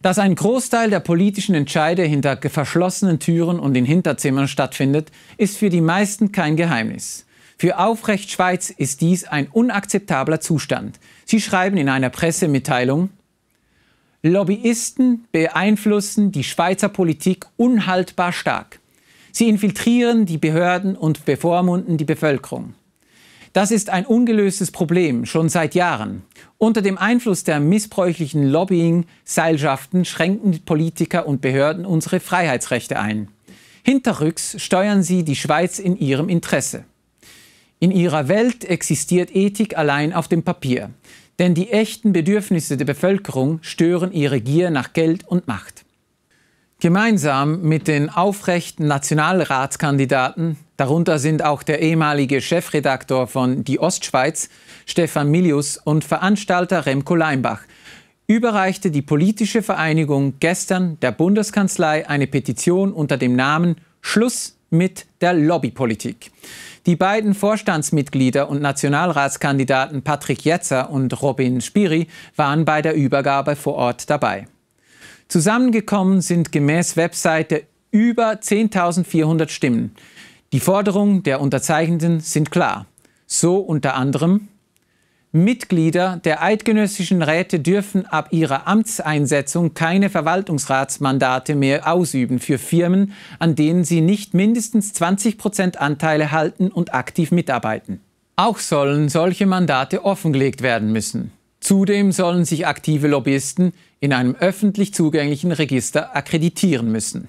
Dass ein Großteil der politischen Entscheide hinter verschlossenen Türen und in Hinterzimmern stattfindet, ist für die meisten kein Geheimnis. Für Aufrecht Schweiz ist dies ein unakzeptabler Zustand. Sie schreiben in einer Pressemitteilung, Lobbyisten beeinflussen die Schweizer Politik unhaltbar stark. Sie infiltrieren die Behörden und bevormunden die Bevölkerung. Das ist ein ungelöstes Problem schon seit Jahren. Unter dem Einfluss der missbräuchlichen Lobbying-Seilschaften schränken Politiker und Behörden unsere Freiheitsrechte ein. Hinterrücks steuern sie die Schweiz in ihrem Interesse. In ihrer Welt existiert Ethik allein auf dem Papier, denn die echten Bedürfnisse der Bevölkerung stören ihre Gier nach Geld und Macht. Gemeinsam mit den aufrechten Nationalratskandidaten Darunter sind auch der ehemalige Chefredaktor von Die Ostschweiz, Stefan Milius, und Veranstalter Remko Leimbach überreichte die politische Vereinigung gestern der Bundeskanzlei eine Petition unter dem Namen Schluss mit der Lobbypolitik. Die beiden Vorstandsmitglieder und Nationalratskandidaten Patrick Jetzer und Robin Spiri waren bei der Übergabe vor Ort dabei. Zusammengekommen sind gemäß Webseite über 10.400 Stimmen. Die Forderungen der Unterzeichnenden sind klar, so unter anderem Mitglieder der eidgenössischen Räte dürfen ab ihrer Amtseinsetzung keine Verwaltungsratsmandate mehr ausüben für Firmen, an denen sie nicht mindestens 20 Prozent Anteile halten und aktiv mitarbeiten. Auch sollen solche Mandate offengelegt werden müssen. Zudem sollen sich aktive Lobbyisten in einem öffentlich zugänglichen Register akkreditieren müssen.